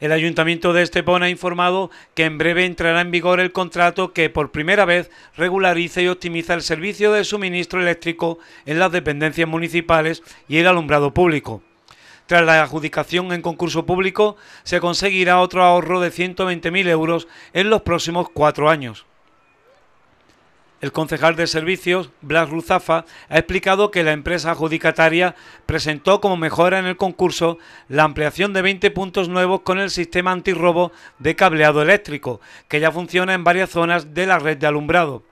El Ayuntamiento de Estepona ha informado que en breve entrará en vigor el contrato que por primera vez regulariza y optimiza el servicio de suministro eléctrico en las dependencias municipales y el alumbrado público. Tras la adjudicación en concurso público, se conseguirá otro ahorro de 120.000 euros en los próximos cuatro años. El concejal de servicios, Blas Luzafa, ha explicado que la empresa adjudicataria presentó como mejora en el concurso la ampliación de 20 puntos nuevos con el sistema antirrobo de cableado eléctrico, que ya funciona en varias zonas de la red de alumbrado.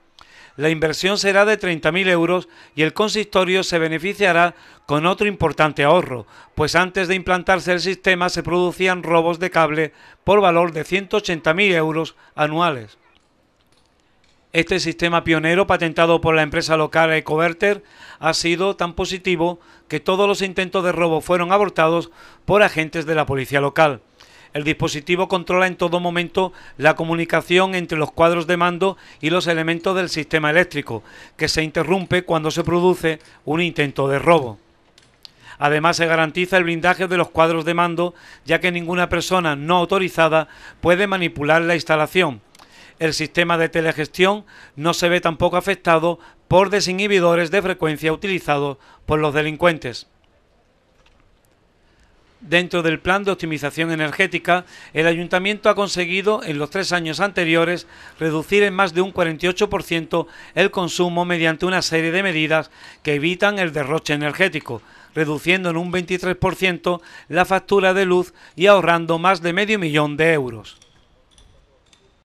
La inversión será de 30.000 euros y el consistorio se beneficiará con otro importante ahorro, pues antes de implantarse el sistema se producían robos de cable por valor de 180.000 euros anuales. Este sistema pionero patentado por la empresa local Ecoverter ha sido tan positivo que todos los intentos de robo fueron abortados por agentes de la policía local. El dispositivo controla en todo momento la comunicación entre los cuadros de mando y los elementos del sistema eléctrico, que se interrumpe cuando se produce un intento de robo. Además, se garantiza el blindaje de los cuadros de mando, ya que ninguna persona no autorizada puede manipular la instalación, el sistema de telegestión no se ve tampoco afectado por desinhibidores de frecuencia utilizados por los delincuentes. Dentro del plan de optimización energética, el ayuntamiento ha conseguido en los tres años anteriores reducir en más de un 48% el consumo mediante una serie de medidas que evitan el derroche energético, reduciendo en un 23% la factura de luz y ahorrando más de medio millón de euros.